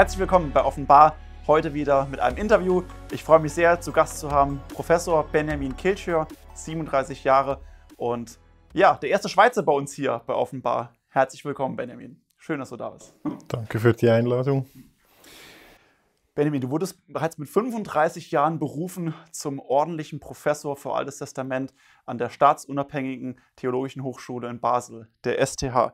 Herzlich willkommen bei Offenbar, heute wieder mit einem Interview. Ich freue mich sehr, zu Gast zu haben Professor Benjamin Kilschür, 37 Jahre und ja, der erste Schweizer bei uns hier bei Offenbar. Herzlich willkommen, Benjamin. Schön, dass du da bist. Danke für die Einladung. Benjamin, du wurdest bereits mit 35 Jahren berufen zum ordentlichen Professor für Altes Testament an der staatsunabhängigen Theologischen Hochschule in Basel, der STH.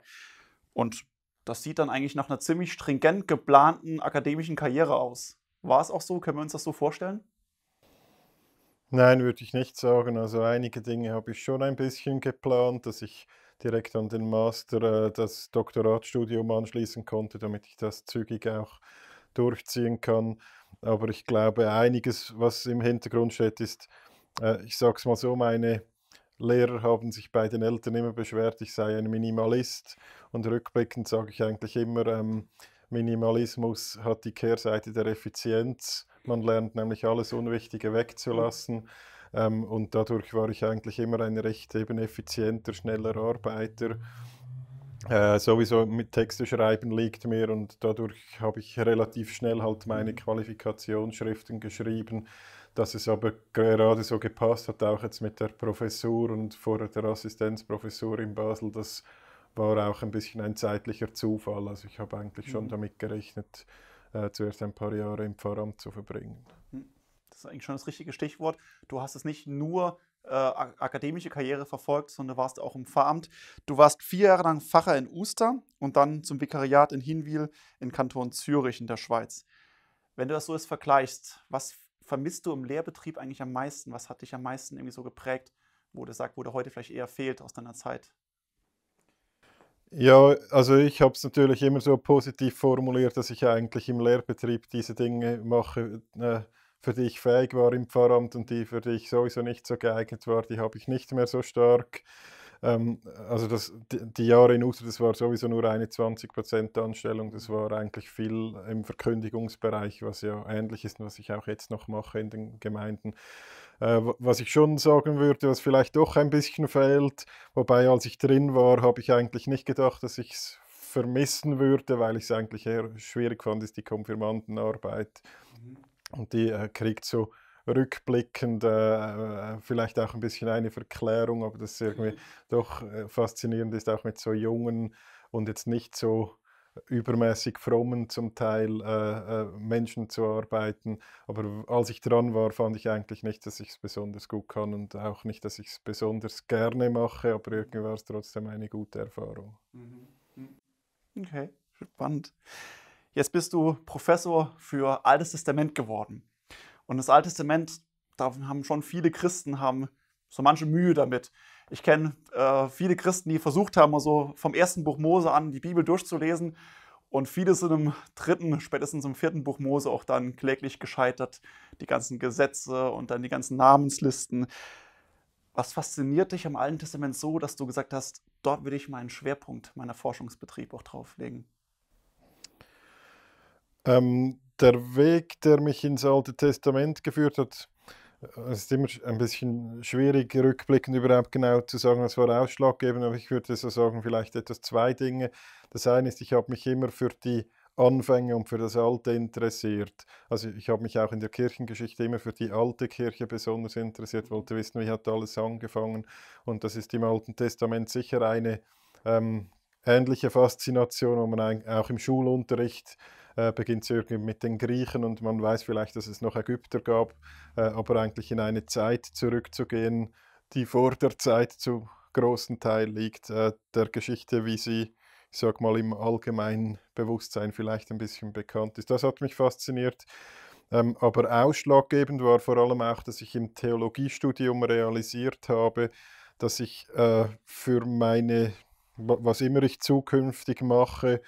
Und das sieht dann eigentlich nach einer ziemlich stringent geplanten akademischen Karriere aus. War es auch so? Können wir uns das so vorstellen? Nein, würde ich nicht sagen. Also einige Dinge habe ich schon ein bisschen geplant, dass ich direkt an den Master äh, das Doktoratstudium anschließen konnte, damit ich das zügig auch durchziehen kann. Aber ich glaube, einiges, was im Hintergrund steht, ist, äh, ich sage es mal so, meine Lehrer haben sich bei den Eltern immer beschwert, ich sei ein Minimalist. Und rückblickend sage ich eigentlich immer, ähm, Minimalismus hat die Kehrseite der Effizienz. Man lernt nämlich alles Unwichtige wegzulassen. Ähm, und dadurch war ich eigentlich immer ein recht eben effizienter, schneller Arbeiter. Äh, sowieso mit Texte schreiben liegt mir und dadurch habe ich relativ schnell halt meine Qualifikationsschriften geschrieben dass es aber gerade so gepasst hat, auch jetzt mit der Professur und vorher der Assistenzprofessur in Basel, das war auch ein bisschen ein zeitlicher Zufall. Also ich habe eigentlich mhm. schon damit gerechnet, äh, zuerst ein paar Jahre im Pfarramt zu verbringen. Hm. Das ist eigentlich schon das richtige Stichwort. Du hast es nicht nur äh, akademische Karriere verfolgt, sondern warst auch im Pfarramt. Du warst vier Jahre lang Pfarrer in Uster und dann zum Vikariat in Hinwil in Kanton Zürich in der Schweiz. Wenn du das so jetzt vergleichst, was vermisst du im Lehrbetrieb eigentlich am meisten? Was hat dich am meisten irgendwie so geprägt, wo du sagst, wo du heute vielleicht eher fehlt aus deiner Zeit? Ja, also ich habe es natürlich immer so positiv formuliert, dass ich eigentlich im Lehrbetrieb diese Dinge mache, äh, für die ich fähig war im Pfarramt und die, für die ich sowieso nicht so geeignet war, die habe ich nicht mehr so stark. Ähm, also das, die, die, Jahre in Uster, das war sowieso nur eine 20% Anstellung. Das war eigentlich viel im Verkündigungsbereich, was ja ähnlich ist und was ich auch jetzt noch mache in den Gemeinden. Äh, was ich schon sagen würde, was vielleicht doch ein bisschen fehlt, wobei als ich drin war, habe ich eigentlich nicht gedacht, dass ich es vermissen würde, weil ich es eigentlich eher schwierig fand, ist die Konfirmandenarbeit. Mhm. Und die äh, kriegt so rückblickend äh, äh, vielleicht auch ein bisschen eine Verklärung, aber das irgendwie mhm. doch äh, faszinierend ist, auch mit so jungen und jetzt nicht so übermäßig frommen zum Teil äh, äh, Menschen zu arbeiten. Aber als ich dran war, fand ich eigentlich nicht, dass ich es besonders gut kann und auch nicht, dass ich es besonders gerne mache, aber mhm. irgendwie war es trotzdem eine gute Erfahrung. Mhm. Okay, spannend. Jetzt bist du Professor für Altes Testament geworden. Und das Alte Testament, da haben schon viele Christen haben so manche Mühe damit. Ich kenne äh, viele Christen, die versucht haben, so vom ersten Buch Mose an die Bibel durchzulesen und viele sind im dritten, spätestens im vierten Buch Mose auch dann kläglich gescheitert. Die ganzen Gesetze und dann die ganzen Namenslisten. Was fasziniert dich am Alten Testament so, dass du gesagt hast, dort will ich meinen Schwerpunkt, meinen Forschungsbetrieb auch drauflegen? Ähm, der Weg, der mich ins Alte Testament geführt hat, äh, es ist immer ein bisschen schwierig, rückblickend überhaupt genau zu sagen, was war ausschlaggebend, aber ich würde so sagen, vielleicht etwas zwei Dinge. Das eine ist, ich habe mich immer für die Anfänge und für das Alte interessiert. Also ich habe mich auch in der Kirchengeschichte immer für die alte Kirche besonders interessiert, wollte wissen, wie hat alles angefangen. Und das ist im Alten Testament sicher eine ähm, ähnliche Faszination, wo man auch im Schulunterricht äh, beginnt es irgendwie mit den Griechen und man weiß vielleicht, dass es noch Ägypter gab, äh, aber eigentlich in eine Zeit zurückzugehen, die vor der Zeit zu großen Teil liegt, äh, der Geschichte, wie sie, ich sag mal, im allgemeinen Bewusstsein vielleicht ein bisschen bekannt ist. Das hat mich fasziniert. Ähm, aber ausschlaggebend war vor allem auch, dass ich im Theologiestudium realisiert habe, dass ich äh, für meine, was immer ich zukünftig mache,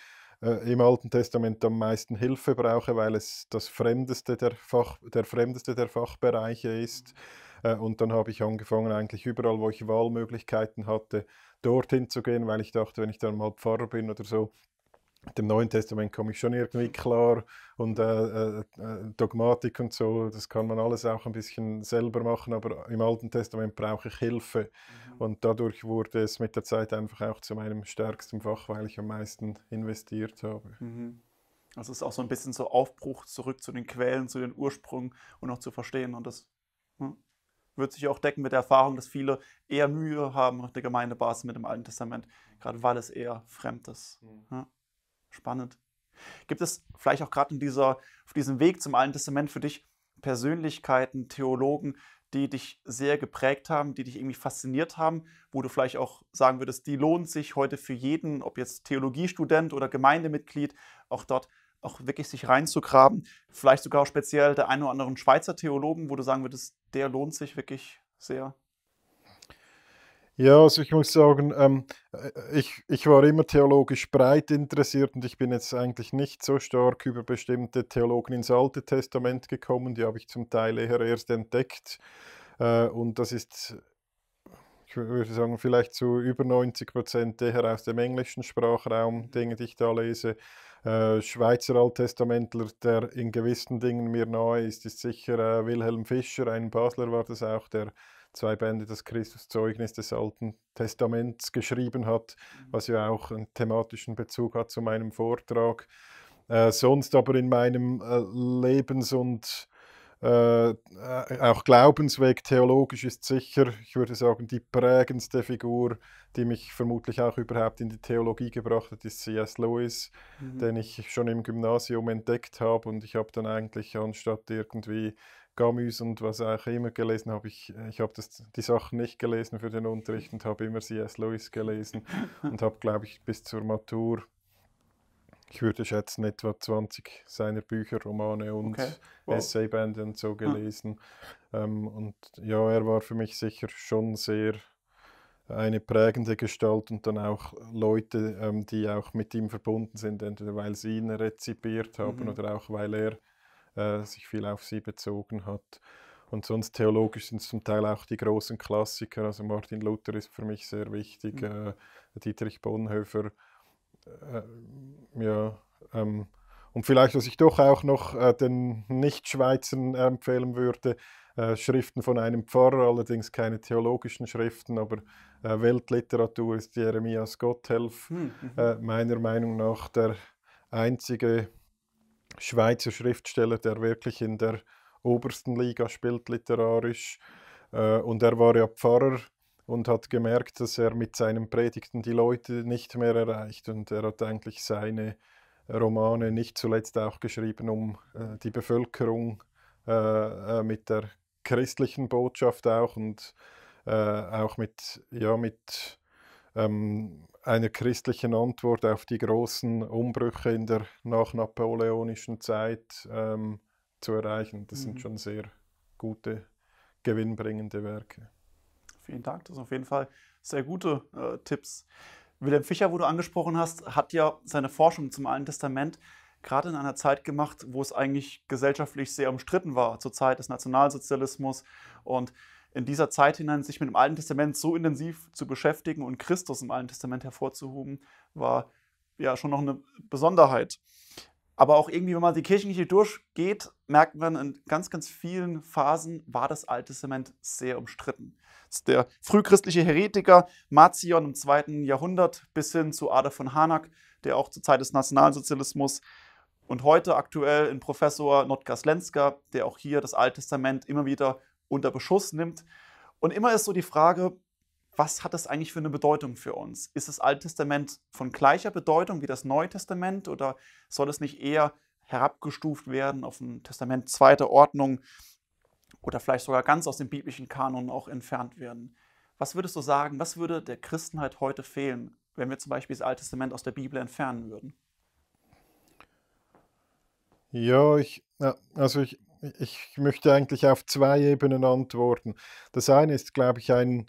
äh, im Alten Testament am meisten Hilfe brauche, weil es das fremdeste der, Fach, der, fremdeste der Fachbereiche ist. Äh, und dann habe ich angefangen, eigentlich überall, wo ich Wahlmöglichkeiten hatte, dorthin zu gehen, weil ich dachte, wenn ich dann mal Pfarrer bin oder so, mit dem Neuen Testament komme ich schon irgendwie klar und äh, äh, äh, Dogmatik und so, das kann man alles auch ein bisschen selber machen, aber im Alten Testament brauche ich Hilfe mhm. und dadurch wurde es mit der Zeit einfach auch zu meinem stärksten Fach, weil ich am meisten investiert habe. Mhm. Also es ist auch so ein bisschen so Aufbruch zurück zu den Quellen, zu den Ursprüngen und auch zu verstehen und das hm, wird sich auch decken mit der Erfahrung, dass viele eher Mühe haben auf der Gemeindebasis mit dem Alten Testament, mhm. gerade weil es eher fremd ist. Mhm. Ja. Spannend. Gibt es vielleicht auch gerade in dieser, auf diesem Weg zum Alten Testament für dich Persönlichkeiten, Theologen, die dich sehr geprägt haben, die dich irgendwie fasziniert haben, wo du vielleicht auch sagen würdest, die lohnt sich heute für jeden, ob jetzt Theologiestudent oder Gemeindemitglied, auch dort auch wirklich sich reinzugraben. Vielleicht sogar speziell der einen oder anderen Schweizer Theologen, wo du sagen würdest, der lohnt sich wirklich sehr. Ja, also ich muss sagen, ähm, äh, ich, ich war immer theologisch breit interessiert und ich bin jetzt eigentlich nicht so stark über bestimmte Theologen ins Alte Testament gekommen. Die habe ich zum Teil eher erst entdeckt. Äh, und das ist, ich würde sagen, vielleicht zu über 90 Prozent eher aus dem englischen Sprachraum, mhm. Dinge, die ich da lese. Äh, Schweizer Alttestamentler, der in gewissen Dingen mir nahe ist, ist sicher äh, Wilhelm Fischer, ein Basler war das auch, der zwei Bände das Christuszeugnis des Alten Testaments geschrieben hat, mhm. was ja auch einen thematischen Bezug hat zu meinem Vortrag. Äh, sonst aber in meinem äh, Lebens- und äh, äh, auch Glaubensweg theologisch ist sicher, ich würde sagen, die prägendste Figur, die mich vermutlich auch überhaupt in die Theologie gebracht hat, ist C.S. Lewis, mhm. den ich schon im Gymnasium entdeckt habe und ich habe dann eigentlich anstatt irgendwie Camus und was auch immer gelesen habe. Ich, äh, ich habe das, die Sachen nicht gelesen für den Unterricht und habe immer C.S. Lewis gelesen und habe, glaube ich, bis zur Matur, ich würde schätzen, etwa 20 seiner Bücher, Romane und okay. wow. Essaybände und so ah. gelesen. Hm. Ähm, und ja, er war für mich sicher schon sehr eine prägende Gestalt und dann auch Leute, ähm, die auch mit ihm verbunden sind, entweder weil sie ihn rezipiert haben mhm. oder auch weil er äh, sich viel auf sie bezogen hat. Und sonst theologisch sind es zum Teil auch die großen Klassiker. Also Martin Luther ist für mich sehr wichtig, mhm. äh, Dietrich Bonhoeffer. Äh, ja, ähm, und vielleicht, was ich doch auch noch äh, den Nichtschweizern schweizern empfehlen würde, äh, Schriften von einem Pfarrer, allerdings keine theologischen Schriften, aber äh, Weltliteratur ist Jeremias Gotthelf, hm, mhm. meiner Meinung nach der einzige Schweizer Schriftsteller, der wirklich in der obersten Liga spielt literarisch. Äh, und er war ja Pfarrer und hat gemerkt, dass er mit seinen Predigten die Leute nicht mehr erreicht. Und er hat eigentlich seine Romane nicht zuletzt auch geschrieben, um äh, die Bevölkerung äh, mit der christlichen Botschaft auch und auch mit, ja, mit ähm, einer christlichen Antwort auf die großen Umbrüche in der nachnapoleonischen Zeit ähm, zu erreichen. Das mhm. sind schon sehr gute, gewinnbringende Werke. Vielen Dank, das sind auf jeden Fall sehr gute äh, Tipps. Wilhelm Fischer, wo du angesprochen hast, hat ja seine Forschung zum Alten Testament gerade in einer Zeit gemacht, wo es eigentlich gesellschaftlich sehr umstritten war, zur Zeit des Nationalsozialismus und in dieser Zeit hinein sich mit dem Alten Testament so intensiv zu beschäftigen und Christus im Alten Testament hervorzuheben, war ja schon noch eine Besonderheit. Aber auch irgendwie, wenn man die Kirchengeschichte durchgeht, merkt man, in ganz, ganz vielen Phasen war das Alte Testament sehr umstritten. Der frühchristliche Heretiker Marcion im zweiten Jahrhundert bis hin zu Adolf von Hanak, der auch zur Zeit des Nationalsozialismus und heute aktuell in Professor Notkas Lenska, der auch hier das Alte Testament immer wieder unter Beschuss nimmt. Und immer ist so die Frage, was hat das eigentlich für eine Bedeutung für uns? Ist das Alte Testament von gleicher Bedeutung wie das Neue Testament oder soll es nicht eher herabgestuft werden auf ein Testament zweiter Ordnung oder vielleicht sogar ganz aus dem biblischen Kanon auch entfernt werden? Was würdest du sagen, was würde der Christenheit heute fehlen, wenn wir zum Beispiel das Alte Testament aus der Bibel entfernen würden? Ja, ich, also ich ich möchte eigentlich auf zwei Ebenen antworten. Das eine ist, glaube ich, ein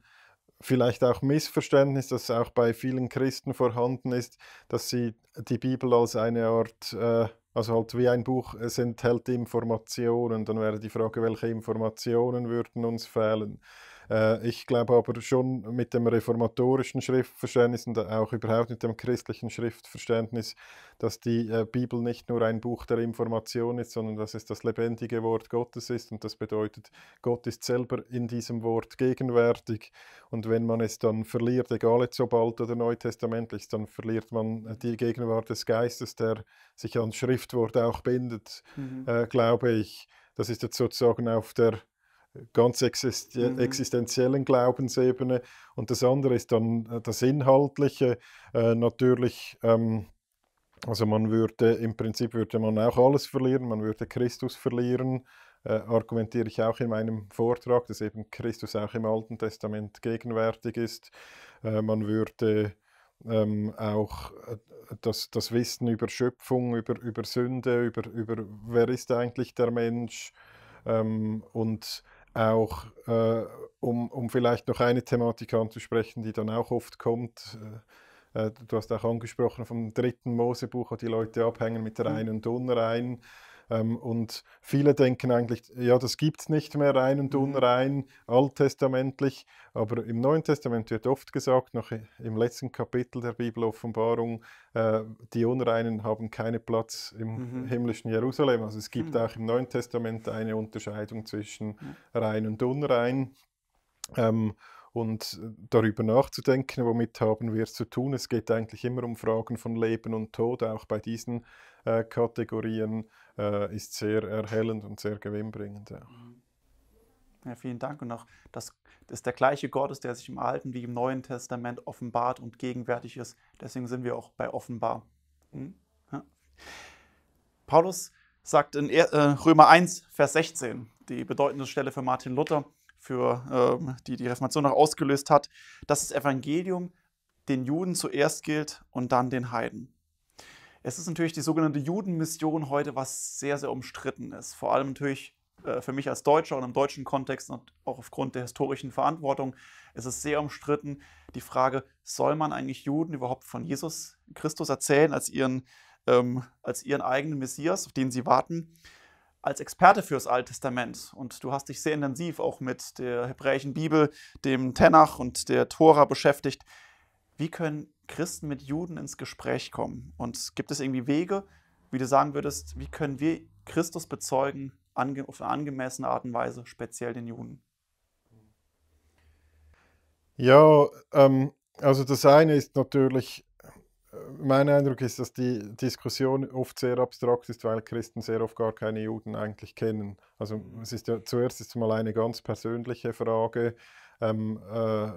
vielleicht auch Missverständnis, das auch bei vielen Christen vorhanden ist, dass sie die Bibel als eine Art, äh, also halt wie ein Buch, es enthält Informationen. Dann wäre die Frage, welche Informationen würden uns fehlen? Äh, ich glaube aber schon mit dem reformatorischen Schriftverständnis und auch überhaupt mit dem christlichen Schriftverständnis, dass die äh, Bibel nicht nur ein Buch der Information ist, sondern dass es das lebendige Wort Gottes ist und das bedeutet, Gott ist selber in diesem Wort gegenwärtig und wenn man es dann verliert, egal jetzt ob alt oder neutestamentlich, dann verliert man die Gegenwart des Geistes, der sich ans Schriftwort auch bindet, mhm. äh, glaube ich. Das ist jetzt sozusagen auf der ganz mhm. existenziellen mhm. Glaubensebene. Und das andere ist dann äh, das Inhaltliche. Äh, natürlich, ähm, also man würde, im Prinzip würde man auch alles verlieren, man würde Christus verlieren. Äh, argumentiere ich auch in meinem Vortrag, dass eben Christus auch im Alten Testament gegenwärtig ist. Äh, man würde ähm, auch äh, das, das Wissen über Schöpfung, über, über Sünde, über, über wer ist eigentlich der Mensch ähm, und auch äh, um, um vielleicht noch eine Thematik anzusprechen, die dann auch oft kommt. Äh, äh du hast auch angesprochen vom dritten Mosebuch, wo die Leute abhängen mit der mhm. einen und unreinen. Ähm, und viele denken eigentlich, ja, das gibt es nicht mehr rein und mhm. unrein, alttestamentlich. Aber im Neuen Testament wird oft gesagt, noch im letzten Kapitel der Bibel Offenbarung, äh, die Unreinen haben keinen Platz im mhm. himmlischen Jerusalem. Also es gibt mhm. auch im Neuen Testament eine Unterscheidung zwischen rein und unrein. Ähm, und äh, darüber nachzudenken, womit haben wir es zu tun. Es geht eigentlich immer um Fragen von Leben und Tod, auch bei diesen äh, Kategorien äh, ist sehr erhellend und sehr gewinnbringend. Ja. Mhm. ja. vielen Dank. Und auch das ist der gleiche Gott ist, der sich im Alten wie im Neuen Testament offenbart und gegenwärtig ist. Deswegen sind wir auch bei offenbar. Mhm. Ja. Paulus sagt in äh, Römer 1, Vers 16, die bedeutende Stelle für Martin Luther, für, ähm, die die Reformation noch ausgelöst hat, dass das Evangelium den Juden zuerst gilt und dann den Heiden. Es ist natürlich die sogenannte Judenmission heute, was sehr, sehr umstritten ist. Vor allem natürlich äh, für mich als Deutscher und im deutschen Kontext und auch aufgrund der historischen Verantwortung ist es sehr umstritten, die Frage, soll man eigentlich Juden überhaupt von Jesus Christus erzählen als ihren, ähm, als ihren eigenen Messias, auf den sie warten? als Experte fürs Alte Testament und du hast dich sehr intensiv auch mit der hebräischen Bibel, dem Tenach und der Tora beschäftigt. Wie können Christen mit Juden ins Gespräch kommen? Und gibt es irgendwie Wege, wie du sagen würdest, wie können wir Christus bezeugen auf eine angemessene Art und Weise, speziell den Juden? Ja, ähm, also das eine ist natürlich mein Eindruck ist, dass die Diskussion oft sehr abstrakt ist, weil Christen sehr oft gar keine Juden eigentlich kennen. Also mhm. es ist ja zuerst ist mal eine ganz persönliche Frage ähm, äh,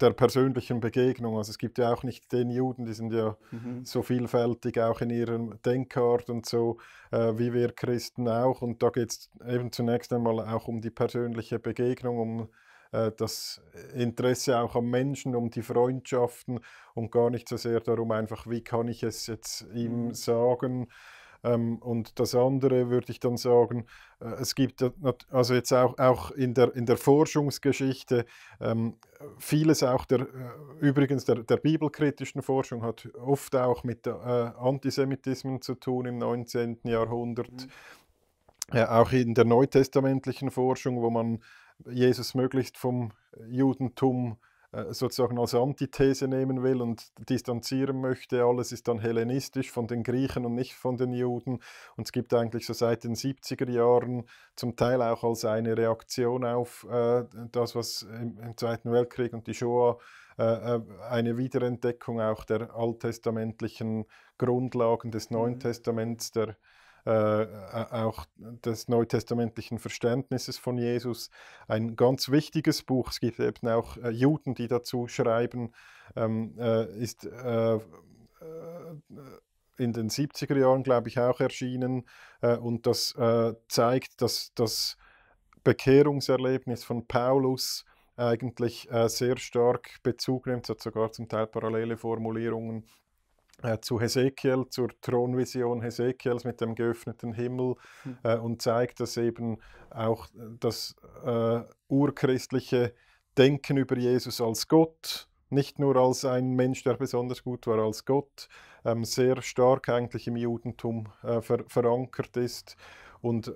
der persönlichen Begegnung. Also es gibt ja auch nicht den Juden, die sind ja mhm. so vielfältig auch in ihrem Denkart und so, äh, wie wir Christen auch. Und da geht es eben zunächst einmal auch um die persönliche Begegnung, um äh, das Interesse auch am Menschen, um die Freundschaften und gar nicht so sehr darum, einfach, wie kann ich es jetzt ihm mhm. sagen. Ähm, und das andere würde ich dann sagen, äh, es gibt äh, also jetzt auch, auch in, der, in der Forschungsgeschichte ähm, vieles auch der, übrigens der, der bibelkritischen Forschung hat oft auch mit Antisemitismen zu tun im 19. Jahrhundert. Mhm. Ja, auch in der neutestamentlichen Forschung, wo man Jesus möglichst vom Judentum äh, sozusagen als Antithese nehmen will und distanzieren möchte. Alles ist dann hellenistisch von den Griechen und nicht von den Juden. Und es gibt eigentlich so seit den 70er Jahren zum Teil auch als eine Reaktion auf äh, das, was im, im, Zweiten Weltkrieg und die Shoah äh, äh eine Wiederentdeckung auch der alttestamentlichen Grundlagen des Neuen mhm. Testaments, der äh, äh, auch des neutestamentlichen Verständnisses von Jesus. Ein ganz wichtiges Buch, es gibt eben auch äh, Juden, die dazu schreiben, ähm, äh, ist äh, äh, in den 70er Jahren, glaube ich, auch erschienen. und das zeigt, dass das Bekehrungserlebnis von Paulus eigentlich sehr stark Bezug nimmt, es hat sogar zum Teil parallele Formulierungen äh, zu Hesekiel, zur Thronvision Hesekiels mit dem geöffneten Himmel mhm. äh, und zeigt, dass eben auch äh, das äh, urchristliche Denken über Jesus als Gott, nicht nur als ein Mensch, der besonders gut war als Gott, ähm, sehr stark eigentlich im Judentum äh, ver verankert ist und äh,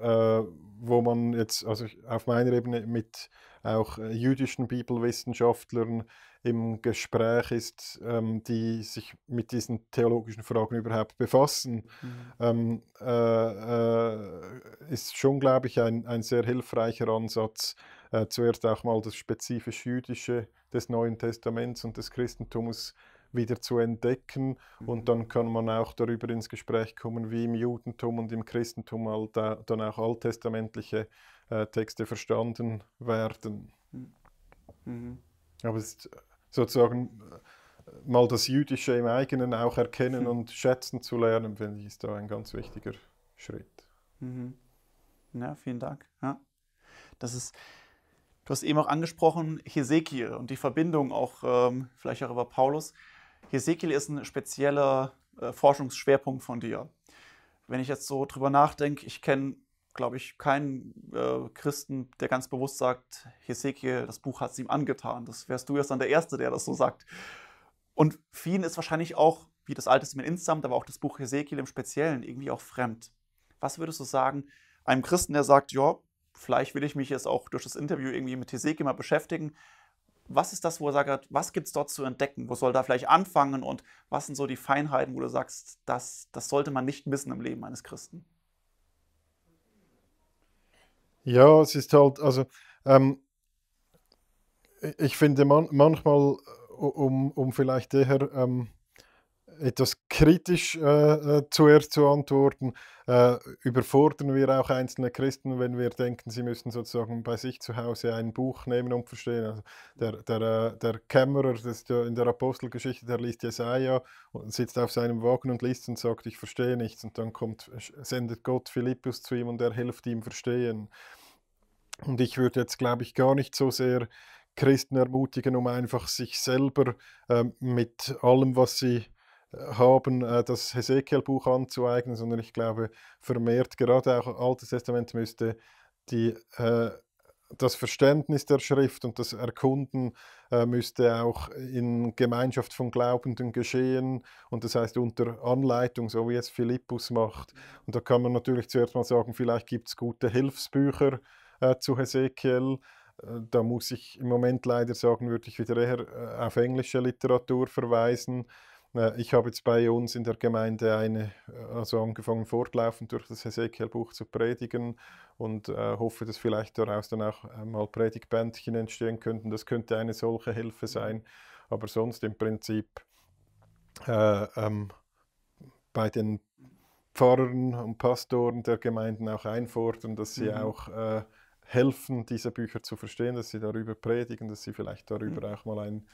wo man jetzt also auf meiner Ebene mit auch äh, jüdischen Bibelwissenschaftlern im Gespräch ist, ähm, die sich mit diesen theologischen Fragen überhaupt befassen, mhm. ähm, äh, äh, ist schon, glaube ich, ein, ein sehr hilfreicher Ansatz, äh, zuerst auch mal das spezifisch jüdische des Neuen Testaments und des Christentums äh, wieder zu entdecken. Und mhm. dann kann man auch darüber ins Gespräch kommen, wie im Judentum und im Christentum halt, dann auch alttestamentliche äh, Texte verstanden werden. Mhm. Aber es ist äh, sozusagen äh, mal das Jüdische im eigenen auch erkennen und schätzen zu lernen, finde ich, ist da ein ganz wichtiger Schritt. Mhm. Ja, vielen Dank. Ja. Das ist, du hast eben auch angesprochen, Hesekiel und die Verbindung auch ähm, vielleicht auch über Paulus. Hesekiel ist ein spezieller äh, Forschungsschwerpunkt von dir. Wenn ich jetzt so drüber nachdenke, ich kenne, glaube ich, keinen äh, Christen, der ganz bewusst sagt, Hesekiel, das Buch hat es ihm angetan. Das wärst du jetzt dann der Erste, der das so sagt. Und vielen ist wahrscheinlich auch, wie das Alte Testament insgesamt, aber auch das Buch Hesekiel im Speziellen, irgendwie auch fremd. Was würdest du sagen einem Christen, der sagt, ja, vielleicht will ich mich jetzt auch durch das Interview irgendwie mit Hesekiel mal beschäftigen, was ist das, wo er sagt, was gibt es dort zu entdecken? Wo soll da vielleicht anfangen? Und was sind so die Feinheiten, wo du sagst, das, das sollte man nicht missen im Leben eines Christen? Ja, es ist halt, also ähm, ich finde man, manchmal, äh, um, um vielleicht eher ähm, etwas kritisch äh, äh, zuerst zu antworten, äh, überfordern wir auch einzelne Christen, wenn wir denken, sie müssen sozusagen bei sich zu Hause ein Buch nehmen und verstehen. Also der, der, äh, der Kämmerer das in der Apostelgeschichte, der liest Jesaja und sitzt auf seinem Wagen und liest und sagt, ich verstehe nichts. Und dann kommt, sendet Gott Philippus zu ihm und er hilft ihm verstehen. Und ich würde jetzt, glaube ich, gar nicht so sehr Christen ermutigen, um einfach sich selber ähm, mit allem, was sie haben, äh, das Hesekiel-Buch anzueignen, sondern ich glaube, vermehrt gerade auch im Altes Testament müsste die, äh, das Verständnis der Schrift und das Erkunden äh, müsste auch in Gemeinschaft von Glaubenden geschehen und das heißt unter Anleitung, so wie es Philippus macht. Und da kann man natürlich zuerst mal sagen, vielleicht gibt es gute Hilfsbücher äh, zu Hesekiel äh, da muss ich im Moment leider sagen, würde ich wieder eher äh, auf englische Literatur verweisen. Äh, ich habe jetzt bei uns in der Gemeinde eine, äh, also angefangen fortlaufend durch das Hesekiel-Buch zu predigen und äh, hoffe, dass vielleicht daraus dann auch äh, mal Predigbändchen entstehen könnten. Das könnte eine solche Hilfe sein. Aber sonst im Prinzip äh, ähm, bei den Pfarrern und Pastoren der Gemeinden auch einfordern, dass sie mhm. auch äh, helfen, diese Bücher zu verstehen, dass sie darüber predigen, dass sie vielleicht darüber mhm. auch mal ein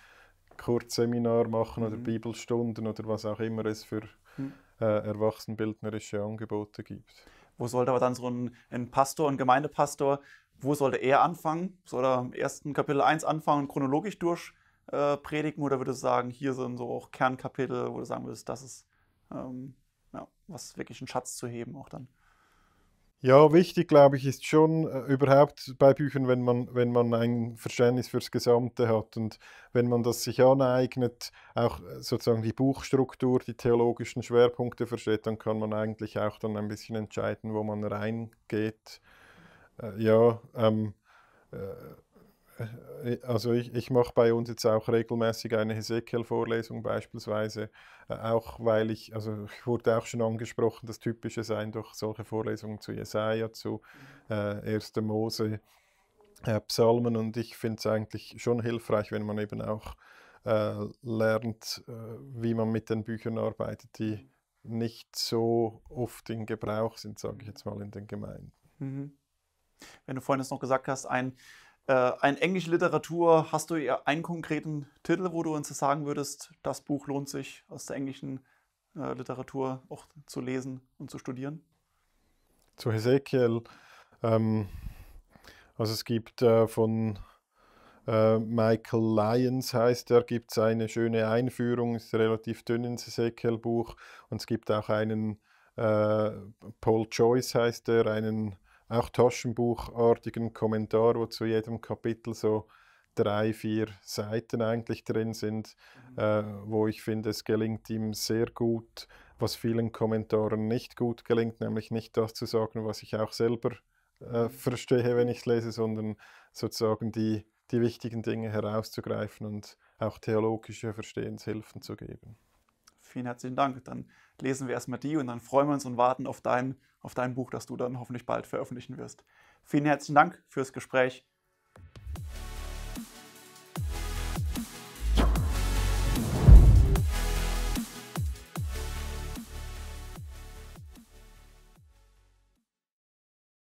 Kurzseminar machen oder mhm. Bibelstunden oder was auch immer es für mhm. äh, erwachsenbildnerische Angebote gibt. Wo sollte aber dann so ein, ein Pastor, ein Gemeindepastor, wo sollte er anfangen? Soll er im ersten Kapitel 1 anfangen und chronologisch durch äh, predigen oder würdest du sagen, hier sind so auch Kernkapitel, wo du sagen würdest, das ist ähm, ja, was wirklich ein Schatz zu heben auch dann? Ja, wichtig, glaube ich, ist schon äh, überhaupt bei Büchern, wenn man, wenn man ein Verständnis fürs Gesamte hat und wenn man das sich aneignet, auch äh, sozusagen die Buchstruktur, die theologischen Schwerpunkte versteht, dann kann man eigentlich auch dann ein bisschen entscheiden, wo man reingeht. Äh, ja, ähm, äh, äh, also ich, ich mache bei uns jetzt auch regelmäßig eine Hesekiel-Vorlesung beispielsweise, äh, auch weil ich, also ich wurde auch schon angesprochen, das Typische seien doch solche Vorlesungen zu Jesaja, zu äh, 1. Mose, äh, Psalmen und ich finde es eigentlich schon hilfreich, wenn man eben auch äh, lernt, äh, wie man mit den Büchern arbeitet, die nicht so oft in Gebrauch sind, sage ich mhm. jetzt mal in den Gemeinden. Mhm. Wenn du vorhin das noch gesagt hast, ein äh, in englische Literatur, hast du ja einen konkreten Titel, wo du uns sagen würdest, das Buch lohnt sich aus der englischen äh, Literatur auch zu lesen und zu studieren? Zu Hesekiel. Ähm, also es gibt äh, von äh, Michael Lyons heißt er, gibt es eine schöne Einführung, ist relativ dünn ins Hesekiel-Buch und es gibt auch einen äh, Paul Joyce heißt er, einen auch Taschenbuchartigen Kommentar, wo zu jedem Kapitel so drei, vier Seiten eigentlich drin sind, mhm. äh, wo ich finde, es gelingt ihm sehr gut, was vielen Kommentaren nicht gut gelingt, nämlich nicht das zu sagen, was ich auch selber äh, mhm. verstehe, wenn ich es lese, sondern sozusagen die, die wichtigen Dinge herauszugreifen und auch theologische Verstehenshilfen zu geben. Vielen herzlichen Dank. Dann lesen wir erstmal die und dann freuen wir uns und warten auf deinen auf dein Buch, das du dann hoffentlich bald veröffentlichen wirst. Vielen herzlichen Dank fürs Gespräch.